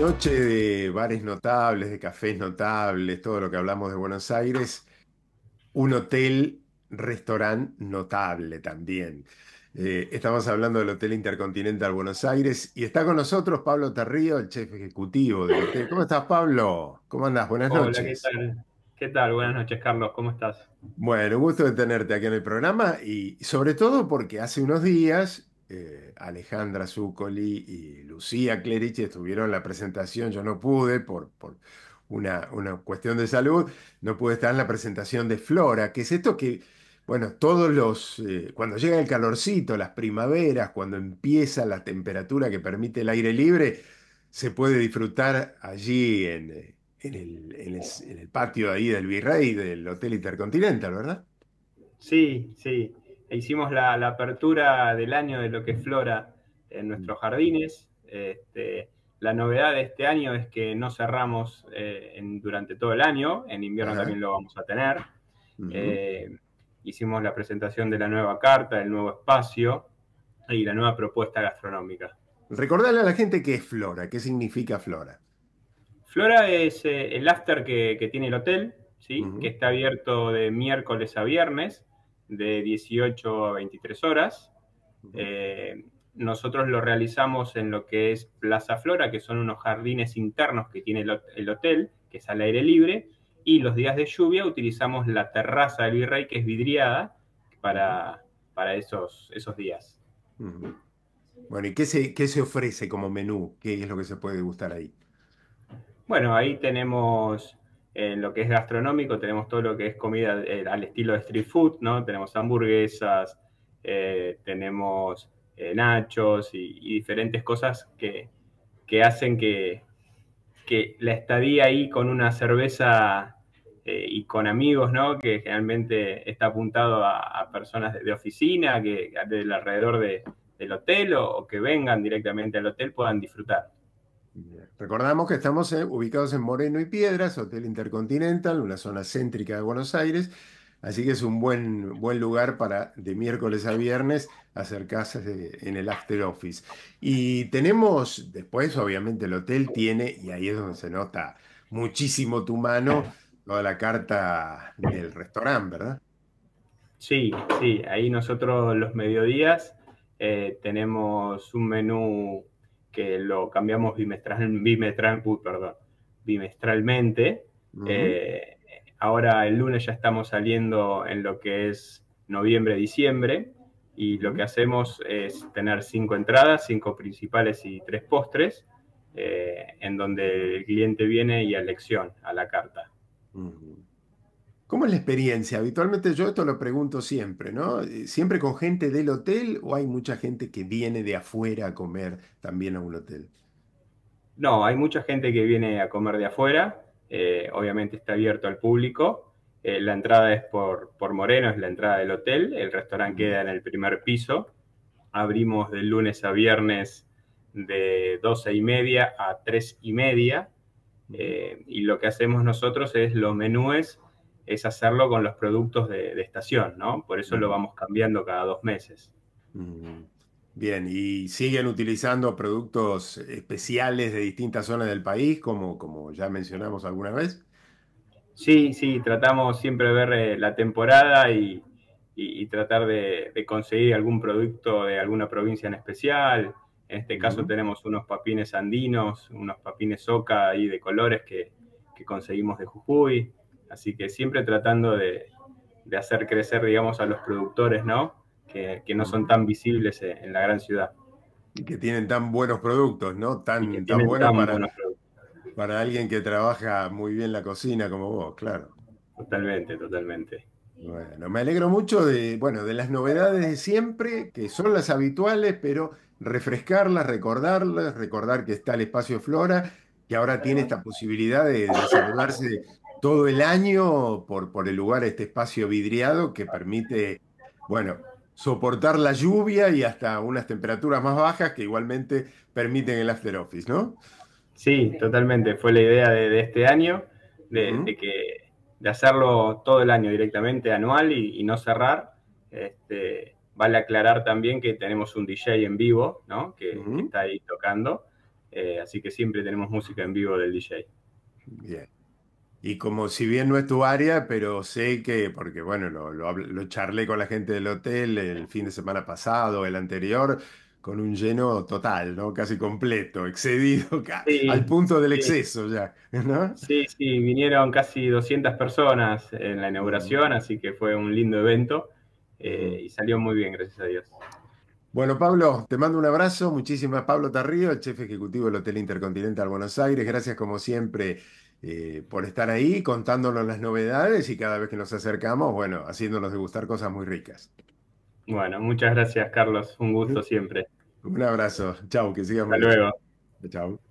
noche de bares notables, de cafés notables, todo lo que hablamos de Buenos Aires, un hotel, restaurante notable también. Eh, estamos hablando del Hotel Intercontinental Buenos Aires y está con nosotros Pablo Tarrío, el chef ejecutivo del hotel. ¿Cómo estás, Pablo? ¿Cómo andas? Buenas noches. ¿qué tal? ¿Qué tal? Buenas noches, Carlos. ¿Cómo estás? Bueno, un gusto de tenerte aquí en el programa y sobre todo porque hace unos días eh, Alejandra Zuccoli y Lucía Clerici estuvieron en la presentación, yo no pude por, una, cuestión de salud, no pude estar en la presentación de Flora, que es esto que, bueno, todos los, eh, cuando llega el calorcito, las primaveras, cuando empieza la temperatura que permite el aire libre, se puede disfrutar allí en, eh, el, en el patio ahí del Virrey, del Hotel Intercontinental, ¿verdad? Sí, sí, e hicimos la, apertura del año de lo que es flora en nuestros mm. jardines. Este, la novedad de este año es que no cerramos eh, durante todo el año, en invierno también lo vamos a tener. Eh, hicimos la presentación de la nueva carta, el nuevo espacio y la nueva propuesta gastronómica. Recordarle a la gente qué es Flora, qué significa Flora. Flora es eh, el after que, tiene el hotel, ¿sí? que está abierto de miércoles a viernes de 18 a 23 horas. Eh, nosotros lo realizamos en lo que es Plaza Flora, que son unos jardines internos que tiene el, hotel, que es al aire libre, y los días de lluvia utilizamos la terraza del virrey, que es vidriada, para, esos, esos días. Bueno, ¿y qué se, qué se ofrece como menú? ¿Qué es lo que se puede gustar ahí? Bueno, ahí tenemos en lo que es gastronómico tenemos todo lo que es comida eh, al estilo de street food, ¿no? Tenemos hamburguesas, eh, tenemos eh, nachos y, diferentes cosas que, hacen que, que, la estadía ahí con una cerveza y con amigos, ¿no? Que generalmente está apuntado a, personas de, oficina, que del alrededor del hotel o que vengan directamente al hotel puedan disfrutar. Recordamos que estamos eh, ubicados en Moreno y Piedras, Hotel Intercontinental, una zona céntrica de Buenos Aires, así que es un buen, buen lugar para de miércoles a viernes hacer casas eh, en el after office. Y tenemos, después obviamente el hotel tiene, y ahí es donde se nota muchísimo tu mano, toda la carta del restaurante, ¿verdad? Sí, sí, ahí nosotros los mediodías eh, tenemos un menú que lo cambiamos bimestral, bimestral perdón, bimestralmente. Eh, ahora el lunes ya estamos saliendo en lo que es noviembre, diciembre, y lo que hacemos es tener cinco entradas, cinco principales y tres postres, eh, en donde el cliente viene y a elección, a la carta. ¿Cómo es la experiencia? Habitualmente yo esto lo pregunto siempre, ¿no? Eh, ¿Siempre con gente del hotel o hay mucha gente que viene de afuera a comer también a un hotel? No, hay mucha gente que viene a comer de afuera. Eh, obviamente está abierto al público. Eh, la entrada es por, por Moreno, es la entrada del hotel. El restaurante queda en el primer piso. Abrimos de lunes a viernes de 12 y media a 3 y media. y lo que hacemos nosotros es los menúes es hacerlo con los productos de, estación, ¿no? Por eso lo vamos cambiando cada dos meses. Mm. Bien, y siguen utilizando productos especiales de distintas zonas del país, como, como ya mencionamos alguna vez. Sí, sí, tratamos siempre de ver eh, la temporada y, tratar de, conseguir algún producto de alguna provincia en especial. En este caso tenemos unos papines andinos, unos papines soca y de colores que, que conseguimos de Jujuy. Así que siempre tratando de, hacer crecer, digamos, a los productores, ¿no? Que, no son tan visibles en la gran ciudad. Y que tienen tan buenos productos, ¿no? Tan, tan buenos, para, para alguien que trabaja muy bien la cocina como vos, claro. Totalmente, totalmente. Bueno, me alegro mucho de, bueno, de las novedades de siempre, que son las habituales, pero refrescarlas, recordarlas, recordar que está el espacio Flora, que ahora tiene esta posibilidad de desarrollarse todo el año por, por el lugar, este espacio vidriado que permite, bueno, soportar la lluvia y hasta unas temperaturas más bajas que igualmente permiten el after office, ¿no? Sí, totalmente. Fue la idea de, este año, de, que de hacerlo todo el año directamente, anual y, no cerrar. Este, vale aclarar también que tenemos un DJ en vivo, ¿no? Que, está ahí tocando. Eh, así que siempre tenemos música en vivo del DJ. Bien. Y como si bien no es tu área, pero sé que, porque bueno, lo, charlé con la gente del hotel el fin de semana pasado, el anterior, con un lleno total, ¿no? Casi completo, excedido, casi, al punto del exceso ya, ¿no? sí, sí, vinieron casi 200 personas en la inauguración, así que fue un lindo evento eh, y salió muy bien, gracias a Dios. Bueno, Pablo, te mando un abrazo. Muchísimas, Pablo Tarrío, el jefe ejecutivo del Hotel Intercontinental Buenos Aires. Gracias, como siempre, eh, por estar ahí contándonos las novedades y cada vez que nos acercamos, bueno, haciéndonos degustar cosas muy ricas. Bueno, muchas gracias, Carlos. Un gusto siempre. Un abrazo. Chau, que sigamos. Hasta luego. Chau.